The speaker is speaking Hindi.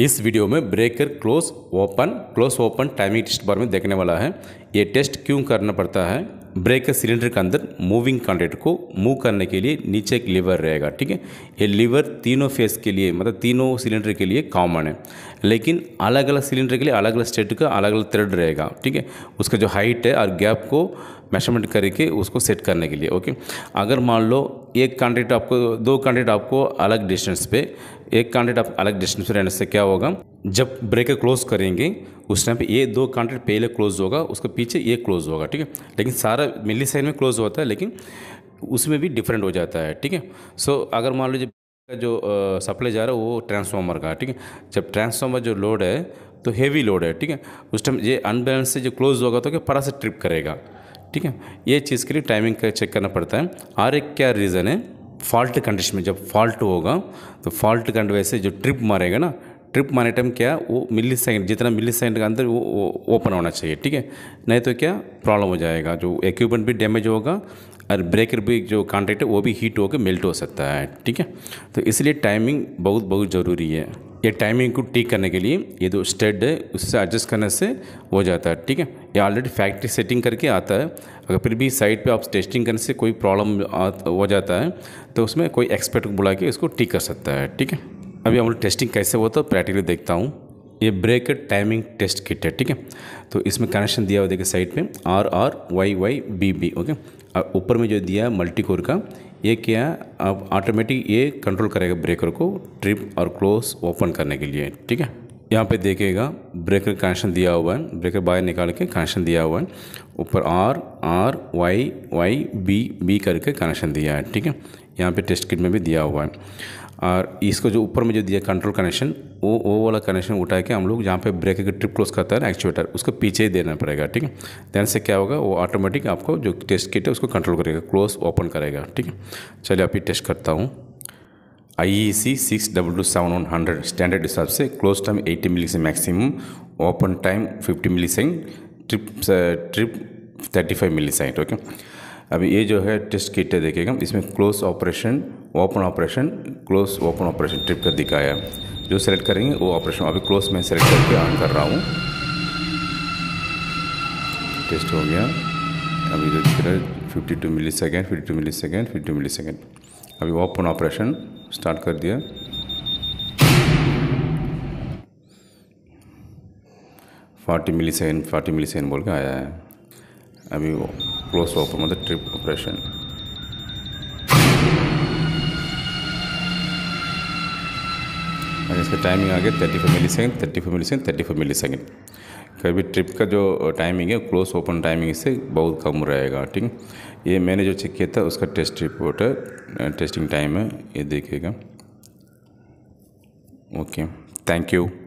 इस वीडियो में breaker close open close open timing test बार में देखने वाला है ये टेस्ट क्यों करना पड़ता है ब्रेकर सिलेंडर के अंदर मूविंग कॉन्टेक्ट को मूव करने के लिए नीचे एक लीवर रहेगा ठीक है ये लीवर तीनों फेस के लिए मतलब तीनों सिलेंडर के लिए कॉमन है लेकिन अलग अलग सिलेंडर के लिए अलग अलग स्टेट का अलग अलग थ्रेड रहेगा ठीक है उसका जो हाइट है और गैप को मेजरमेंट करके उसको सेट करने के लिए ओके अगर मान लो एक कैंडिडेट आपको दो कैंडिडेट आपको अलग डिस्टेंस पे एक कैंडिडेट आप अलग डिस्टेंस पे रहने से क्या होगा जब ब्रेकर क्लोज करेंगे उस टाइम पे ये दो कैंडिडेट पहले क्लोज होगा उसके पीछे ये क्लोज होगा ठीक है लेकिन सारा मिली साइड में क्लोज होता है लेकिन उसमें भी डिफरेंट हो जाता है ठीक है सो अगर मान लो जब का जो सप्लाई जा रहा है वो ट्रांसफार्मर का ठीक है जब ट्रांसफार्मर जो लोड है तो हेवी लोड है ठीक है उस टाइम ये अनबैलेंस से जो क्लोज होगा तो क्या पड़ा से ट्रिप करेगा ठीक है ये चीज़ के लिए टाइमिंग का चेक करना पड़ता है और एक क्या रीज़न है फॉल्ट कंडीशन में जब फॉल्ट होगा तो फॉल्ट कंड वैसे जो ट्रिप मारेगा ना ट्रिप मारने टाइम क्या वो मिली सेकेंड जितना मिली सेकेंड के अंदर वो ओपन होना चाहिए ठीक है नहीं तो क्या प्रॉब्लम हो जाएगा जो इक्विपमेंट भी डैमेज होगा और ब्रेकर भी जो कॉन्टैक्ट है वो भी हीट होकर मेल्ट हो सकता है ठीक है तो इसलिए टाइमिंग बहुत बहुत ज़रूरी है ये टाइमिंग को ठीक करने के लिए ये जो स्टेड है उससे एडजस्ट करने से हो जाता है ठीक है ये ऑलरेडी फैक्ट्री सेटिंग करके आता है अगर फिर भी साइट पे आप टेस्टिंग करने से कोई प्रॉब्लम हो जाता है तो उसमें कोई एक्सपर्ट को बुला के इसको ठीक कर सकता है ठीक है अभी हम लोग टेस्टिंग कैसे होता है प्रैक्टिकली देखता हूँ ये ब्रेकेट टाइमिंग टेस्ट किट है ठीक है तो इसमें कनेक्शन दिया हुआ देखिए साइड पे R R Y Y B B okay और ऊपर में जो दिया है मल्टी कोर का ये क्या अब ऑटोमेटिक ये कंट्रोल करेगा ब्रेकर को ट्रिप और क्लोज ओपन करने के लिए ठीक है यहाँ पे देखिएगा ब्रेकर कनेक्शन दिया हुआ है ब्रेकर बाहर निकाल के कनेक्शन दिया हुआ है ऊपर R R Y Y B B करके कनेक्शन दिया है ठीक है यहाँ पे टेस्ट किट में भी दिया हुआ है और इसको जो ऊपर में जो दिया कंट्रोल कनेक्शन वो वो वाला कनेक्शन उठा के हम लोग जहाँ पे ब्रेक के ट्रिप क्लोज करता है ना एक्चुएटर उसको पीछे ही देना पड़ेगा ठीक है देन से क्या होगा वो ऑटोमेटिक आपको जो टेस्ट किट है उसको कंट्रोल करेगा क्लोज ओपन करेगा ठीक है चलिए आप टेस्ट करता हूँ I E C six double two seven one hundred standard हिसाब से क्लोज टाइम एट्टी मिली से maximum open time fifty milli second trip trip thirty five milli second okay अभी ये जो है टेस्ट किट है देखिएगा इसमें close operation open operation close open operation trip कर दिखाया जो सेलेक्ट करेंगे वो ऑपरेशन अभी क्लोज में सेलेक्ट करके ऑन कर रहा हूँ टेस्ट हो गया अभी फिर fifty two milli second fifty two milli second fifty milli second अभी ओपन ऑपरेशन स्टार्ट कर दिया forty milli second forty milli second बोल के आया है अभी क्लोज ओपन मतलब ट्रिप ऑपरेशन और इसका टाइमिंग आ गया thirty five milli second thirty five milli second thirty five milli second कभी ट्रिप का जो टाइमिंग है क्लोज ओपन टाइमिंग से बहुत कम रहेगा ठीक ये मैंने जो चेक किया था उसका टेस्ट रिपोर्ट है टेस्टिंग टाइम है ये देखिएगा ओके थैंक यू